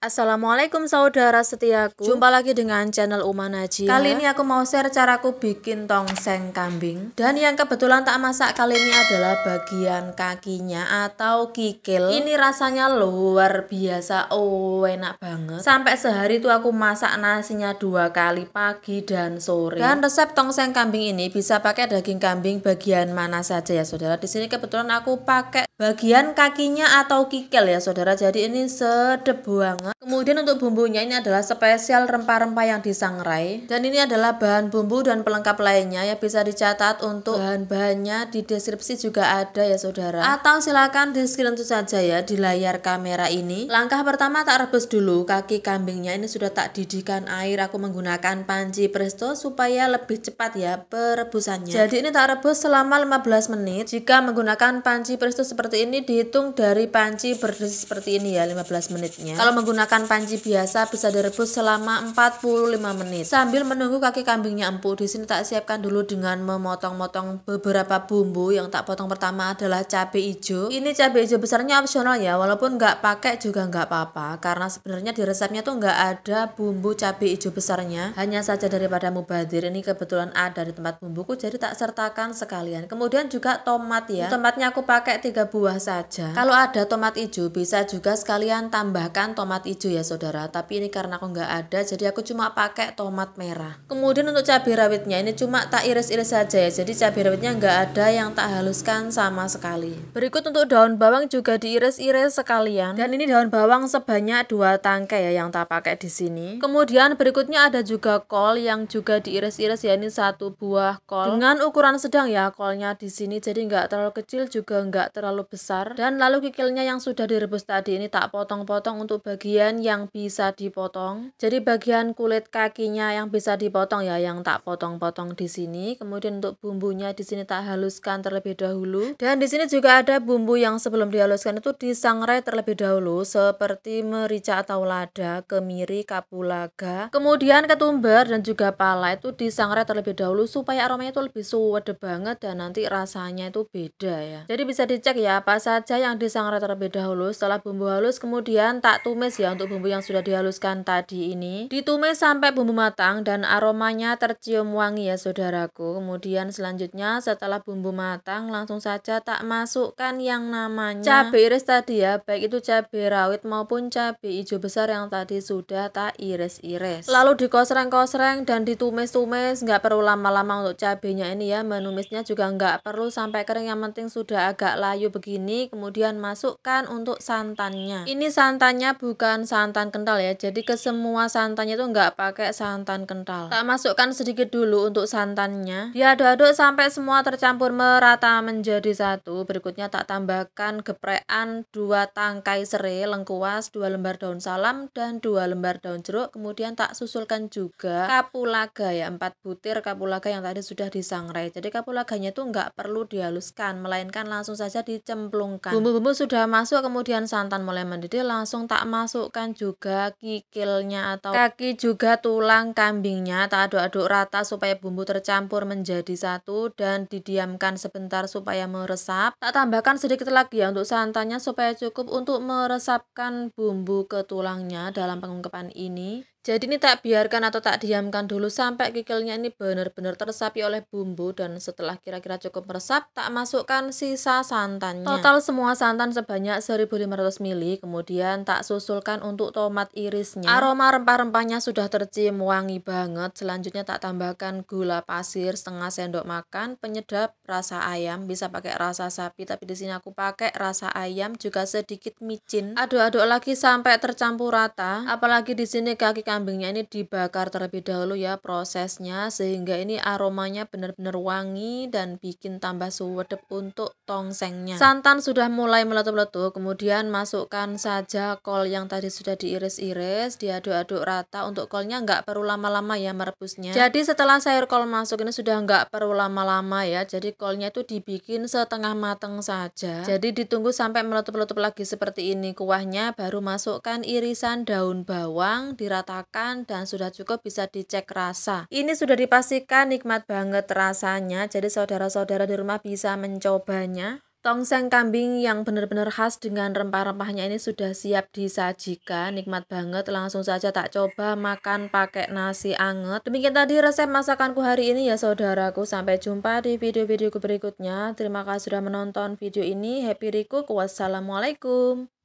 Assalamualaikum saudara setiaku Jumpa lagi dengan channel Uma Najia ya. Kali ini aku mau share caraku bikin tongseng kambing Dan yang kebetulan tak masak kali ini adalah bagian kakinya atau kikil Ini rasanya luar biasa, oh enak banget Sampai sehari tuh aku masak nasinya dua kali pagi dan sore Dan resep tongseng kambing ini bisa pakai daging kambing bagian mana saja ya saudara Di sini kebetulan aku pakai bagian kakinya atau kikil ya saudara Jadi ini sedep banget Kemudian untuk bumbunya ini adalah spesial rempah-rempah yang disangrai dan ini adalah bahan bumbu dan pelengkap lainnya ya bisa dicatat untuk bahan-bahannya di deskripsi juga ada ya saudara atau silakan di screenshot saja ya di layar kamera ini langkah pertama tak rebus dulu kaki kambingnya ini sudah tak didihkan air aku menggunakan panci presto supaya lebih cepat ya perebusannya jadi ini tak rebus selama 15 menit jika menggunakan panci presto seperti ini dihitung dari panci presto seperti ini ya 15 menitnya kalau menggunakan menggunakan panci biasa bisa direbus selama 45 menit. Sambil menunggu kaki kambingnya empuk, di sini tak siapkan dulu dengan memotong-motong beberapa bumbu. Yang tak potong pertama adalah cabe hijau. Ini cabe hijau besarnya opsional ya, walaupun nggak pakai juga nggak apa-apa. Karena sebenarnya di resepnya tuh nggak ada bumbu cabe hijau besarnya. Hanya saja daripada mubadir ini kebetulan ada di tempat bumbuku, jadi tak sertakan sekalian. Kemudian juga tomat ya. Tomatnya aku pakai tiga buah saja. Kalau ada tomat hijau, bisa juga sekalian tambahkan tomat hijau hijau ya saudara tapi ini karena aku nggak ada jadi aku cuma pakai tomat merah kemudian untuk cabai rawitnya ini cuma tak iris-iris saja ya jadi cabai rawitnya nggak ada yang tak haluskan sama sekali berikut untuk daun bawang juga diiris-iris sekalian dan ini daun bawang sebanyak dua tangkai ya yang tak pakai di sini kemudian berikutnya ada juga kol yang juga diiris-iris ya ini satu buah kol dengan ukuran sedang ya kolnya di sini jadi nggak terlalu kecil juga nggak terlalu besar dan lalu kikilnya yang sudah direbus tadi ini tak potong-potong untuk bagian bagian yang bisa dipotong. Jadi bagian kulit kakinya yang bisa dipotong ya, yang tak potong-potong di sini. Kemudian untuk bumbunya di sini tak haluskan terlebih dahulu. Dan di sini juga ada bumbu yang sebelum dihaluskan itu disangrai terlebih dahulu seperti merica atau lada, kemiri, kapulaga. Kemudian ketumbar dan juga pala itu disangrai terlebih dahulu supaya aromanya itu lebih suwede banget dan nanti rasanya itu beda ya. Jadi bisa dicek ya apa saja yang disangrai terlebih dahulu setelah bumbu halus kemudian tak tumis ya untuk bumbu yang sudah dihaluskan tadi ini. Ditumis sampai bumbu matang dan aromanya tercium wangi ya saudaraku. Kemudian selanjutnya setelah bumbu matang langsung saja tak masukkan yang namanya cabai iris tadi ya. Baik itu cabai rawit maupun cabai hijau besar yang tadi sudah tak iris-iris. Lalu dikosreng-kosreng dan ditumis-tumis nggak perlu lama-lama untuk cabainya ini ya. Menumisnya juga nggak perlu sampai kering yang penting sudah agak layu begini. Kemudian masukkan untuk santannya. Ini santannya bukan menggunakan santan kental ya. Jadi ke semua santannya itu nggak pakai santan kental. Tak masukkan sedikit dulu untuk santannya. Diaduk-aduk sampai semua tercampur merata menjadi satu. Berikutnya tak tambahkan geprekan dua tangkai serai lengkuas, dua lembar daun salam dan dua lembar daun jeruk. Kemudian tak susulkan juga kapulaga ya, empat butir kapulaga yang tadi sudah disangrai. Jadi kapulaganya itu nggak perlu dihaluskan, melainkan langsung saja dicemplungkan. Bumbu-bumbu sudah masuk kemudian santan mulai mendidih langsung tak masuk masukkan juga kikilnya atau kaki juga tulang kambingnya tak aduk-aduk rata supaya bumbu tercampur menjadi satu dan didiamkan sebentar supaya meresap tak tambahkan sedikit lagi ya untuk santannya supaya cukup untuk meresapkan bumbu ke tulangnya dalam pengungkapan ini jadi ini tak biarkan atau tak diamkan dulu sampai kikilnya ini benar-benar tersapi oleh bumbu dan setelah kira-kira cukup meresap, tak masukkan sisa santannya. Total semua santan sebanyak 1500 ml, kemudian tak susulkan untuk tomat irisnya. Aroma rempah-rempahnya sudah tercium wangi banget, selanjutnya tak tambahkan gula pasir setengah sendok makan, penyedap rasa ayam, bisa pakai rasa sapi, tapi di sini aku pakai rasa ayam juga sedikit micin. Aduk-aduk lagi sampai tercampur rata. Apalagi di sini kaki kambingnya ini dibakar terlebih dahulu ya prosesnya sehingga ini aromanya benar-benar wangi dan bikin tambah suwedep untuk tongsengnya. Santan sudah mulai meletup-letup, kemudian masukkan saja kol yang tadi sudah diiris-iris, diaduk-aduk rata untuk kolnya nggak perlu lama-lama ya merebusnya. Jadi setelah sayur kol masuk ini sudah nggak perlu lama-lama ya. Jadi Kolnya itu dibikin setengah mateng saja. Iya. Jadi ditunggu sampai meletup-letup lagi seperti ini kuahnya, baru masukkan irisan daun bawang, diratakan dan sudah cukup bisa dicek rasa. Ini sudah dipastikan nikmat banget rasanya, jadi saudara-saudara di rumah bisa mencobanya. Tongseng kambing yang benar-benar khas dengan rempah-rempahnya ini sudah siap disajikan. Nikmat banget, langsung saja tak coba makan pakai nasi anget. Demikian tadi resep masakanku hari ini ya saudaraku. Sampai jumpa di video video berikutnya. Terima kasih sudah menonton video ini. Happy Riku, wassalamualaikum.